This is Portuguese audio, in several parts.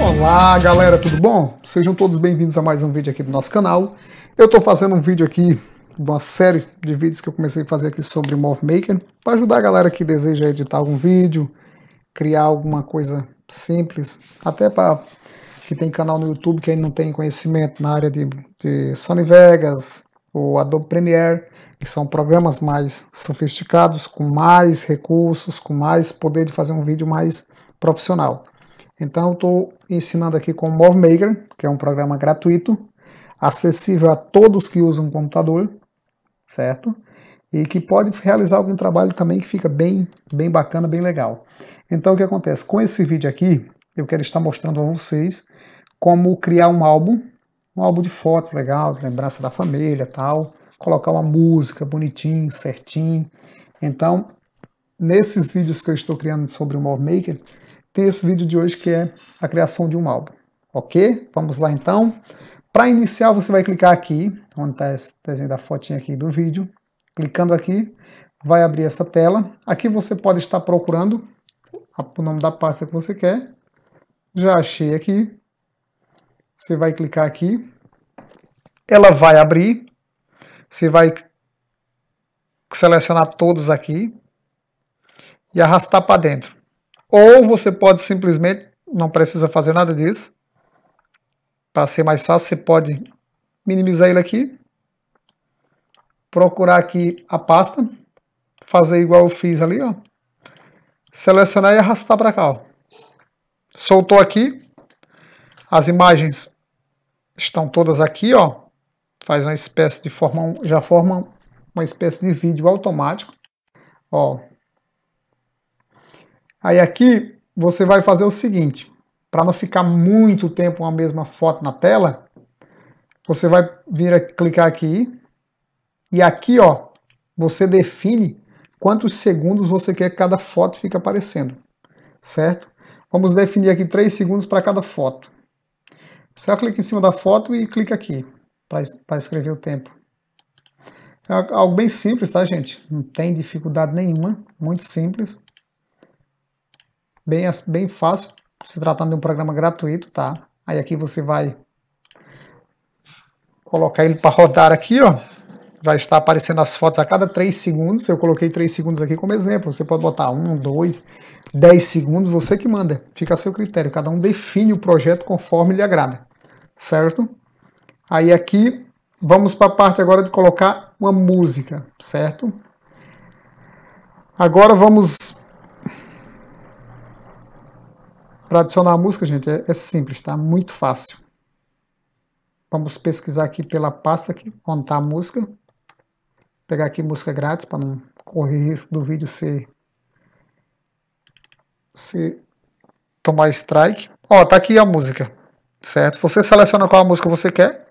Olá galera, tudo bom? Sejam todos bem-vindos a mais um vídeo aqui do nosso canal. Eu estou fazendo um vídeo aqui, uma série de vídeos que eu comecei a fazer aqui sobre Move Maker, para ajudar a galera que deseja editar algum vídeo, criar alguma coisa simples, até para que tem canal no YouTube que ainda não tem conhecimento na área de, de Sony Vegas ou Adobe Premiere, que são programas mais sofisticados, com mais recursos, com mais poder de fazer um vídeo mais profissional. Então, estou ensinando aqui com o MoveMaker, que é um programa gratuito, acessível a todos que usam computador, certo? E que pode realizar algum trabalho também que fica bem, bem bacana, bem legal. Então, o que acontece? Com esse vídeo aqui, eu quero estar mostrando a vocês como criar um álbum, um álbum de fotos legal, de lembrança da família tal, colocar uma música bonitinho, certinho. Então, nesses vídeos que eu estou criando sobre o MoveMaker, Maker, esse vídeo de hoje que é a criação de um álbum. Ok? Vamos lá então. Para iniciar, você vai clicar aqui, onde está esse desenho da fotinha aqui do vídeo. Clicando aqui, vai abrir essa tela. Aqui você pode estar procurando o nome da pasta que você quer. Já achei aqui. Você vai clicar aqui. Ela vai abrir. Você vai selecionar todos aqui e arrastar para dentro. Ou você pode simplesmente, não precisa fazer nada disso. Para ser mais fácil, você pode minimizar ele aqui. Procurar aqui a pasta. Fazer igual eu fiz ali, ó. Selecionar e arrastar para cá, ó. Soltou aqui. As imagens estão todas aqui, ó. Faz uma espécie de forma, já forma uma espécie de vídeo automático. Ó, Aí aqui você vai fazer o seguinte, para não ficar muito tempo uma mesma foto na tela, você vai vir a clicar aqui e aqui ó, você define quantos segundos você quer que cada foto fique aparecendo, certo? Vamos definir aqui 3 segundos para cada foto. Você clica em cima da foto e clica aqui para escrever o tempo. É algo bem simples, tá gente? Não tem dificuldade nenhuma, muito simples bem, bem fácil, se tratando de um programa gratuito, tá? Aí aqui você vai colocar ele para rodar aqui, ó. Vai estar aparecendo as fotos a cada 3 segundos. Eu coloquei 3 segundos aqui como exemplo. Você pode botar 1, 2, 10 segundos, você que manda. Fica a seu critério. Cada um define o projeto conforme lhe agrada. Certo? Aí aqui vamos para a parte agora de colocar uma música, certo? Agora vamos para adicionar a música, gente, é, é simples, tá? Muito fácil. Vamos pesquisar aqui pela pasta que contar música. Vou pegar aqui música grátis para não correr risco do vídeo ser se tomar strike. Ó, tá aqui a música, certo? Você seleciona qual música você quer.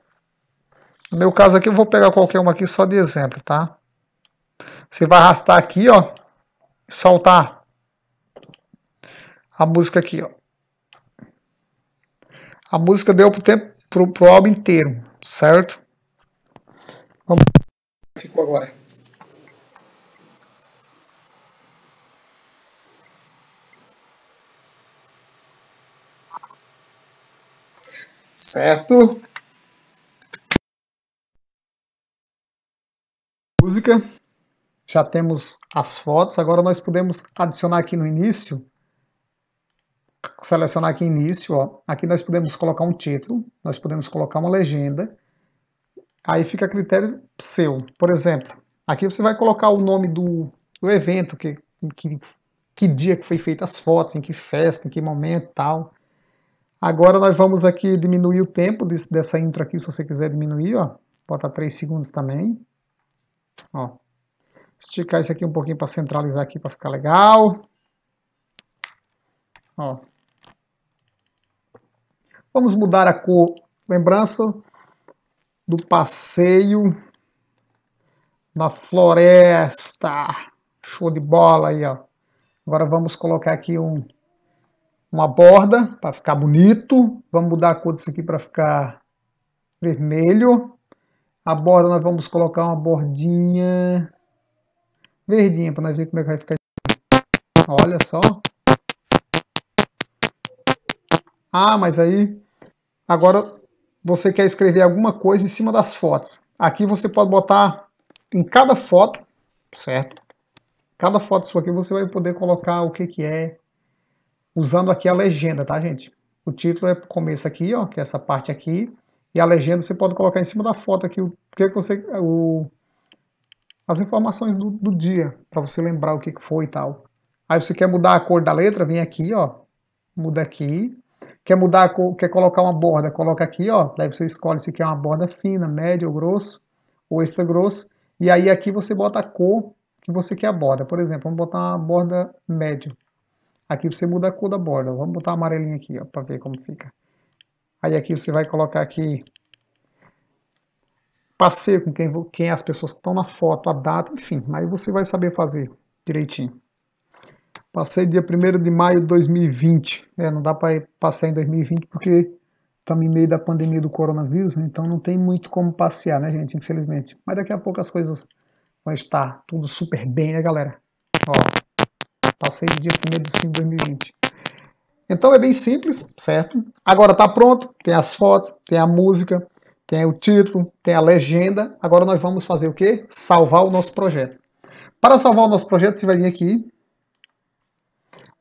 No meu caso aqui, eu vou pegar qualquer uma aqui só de exemplo, tá? Você vai arrastar aqui, ó, soltar a música aqui, ó. A música deu pro, tempo, pro, pro álbum inteiro, certo? Vamos. Ficou agora. Certo? Música. Já temos as fotos, agora nós podemos adicionar aqui no início selecionar aqui início, ó, aqui nós podemos colocar um título, nós podemos colocar uma legenda, aí fica a critério seu. Por exemplo, aqui você vai colocar o nome do, do evento, que, que, que dia que foi feita as fotos, em que festa, em que momento tal. Agora nós vamos aqui diminuir o tempo desse, dessa intro aqui, se você quiser diminuir, ó, bota 3 segundos também. Ó, esticar isso aqui um pouquinho para centralizar aqui para ficar legal. Ó, Vamos mudar a cor lembrança do passeio na floresta. Show de bola aí, ó. Agora vamos colocar aqui um, uma borda para ficar bonito. Vamos mudar a cor disso aqui para ficar vermelho. A borda nós vamos colocar uma bordinha verdinha para nós ver como é que vai ficar. Olha só. Ah, mas aí agora você quer escrever alguma coisa em cima das fotos. Aqui você pode botar em cada foto, certo? Cada foto sua aqui você vai poder colocar o que, que é, usando aqui a legenda, tá, gente? O título é começo aqui, ó, que é essa parte aqui, e a legenda você pode colocar em cima da foto aqui o que, que você, o, as informações do, do dia, para você lembrar o que, que foi e tal. Aí você quer mudar a cor da letra, vem aqui, ó, muda aqui, Quer mudar, quer colocar uma borda, coloca aqui, ó. Daí você escolhe se quer uma borda fina, média ou grosso, ou extra grosso. E aí aqui você bota a cor que você quer a borda. Por exemplo, vamos botar uma borda média. Aqui você muda a cor da borda. Vamos botar amarelinha aqui, ó, para ver como fica. Aí aqui você vai colocar aqui passeio com quem, quem as pessoas estão na foto, a data, enfim. Aí você vai saber fazer direitinho. Passei dia 1 de maio de 2020. É, não dá para passar em 2020 porque estamos em meio da pandemia do coronavírus, né? então não tem muito como passear, né, gente? Infelizmente. Mas daqui a pouco as coisas vão estar tudo super bem, né, galera? Ó, passei dia 1 de 5 de 2020. Então é bem simples, certo? Agora tá pronto, tem as fotos, tem a música, tem o título, tem a legenda. Agora nós vamos fazer o quê? Salvar o nosso projeto. Para salvar o nosso projeto, você vai vir aqui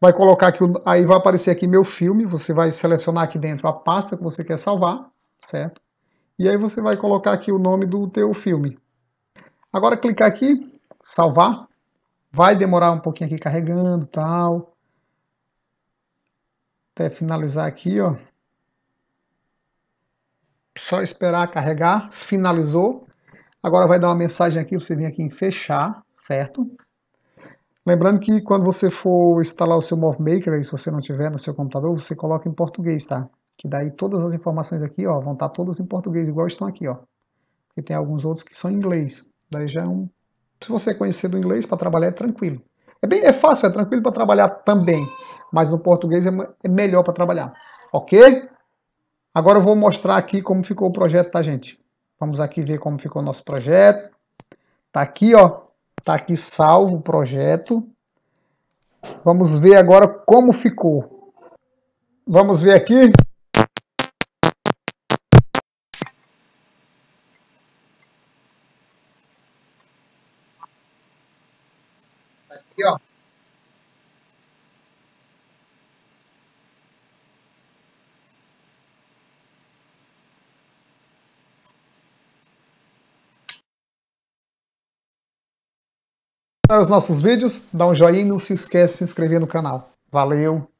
vai colocar aqui, aí vai aparecer aqui meu filme, você vai selecionar aqui dentro a pasta que você quer salvar, certo? E aí você vai colocar aqui o nome do teu filme. Agora clicar aqui, salvar, vai demorar um pouquinho aqui carregando tal, até finalizar aqui, ó. Só esperar carregar, finalizou. Agora vai dar uma mensagem aqui, você vem aqui em fechar, certo? Lembrando que quando você for instalar o seu Move Maker, aí, se você não tiver no seu computador, você coloca em português, tá? Que daí todas as informações aqui, ó, vão estar tá todas em português, igual estão aqui, ó. E tem alguns outros que são em inglês. Daí já é um... Se você conhecer do inglês para trabalhar, é tranquilo. É, bem, é fácil, é tranquilo para trabalhar também. Mas no português é, é melhor para trabalhar. Ok? Agora eu vou mostrar aqui como ficou o projeto, tá, gente? Vamos aqui ver como ficou o nosso projeto. Tá aqui, ó. Está aqui salvo o projeto. Vamos ver agora como ficou. Vamos ver aqui. para os nossos vídeos, dá um joinha e não se esquece de se inscrever no canal. Valeu!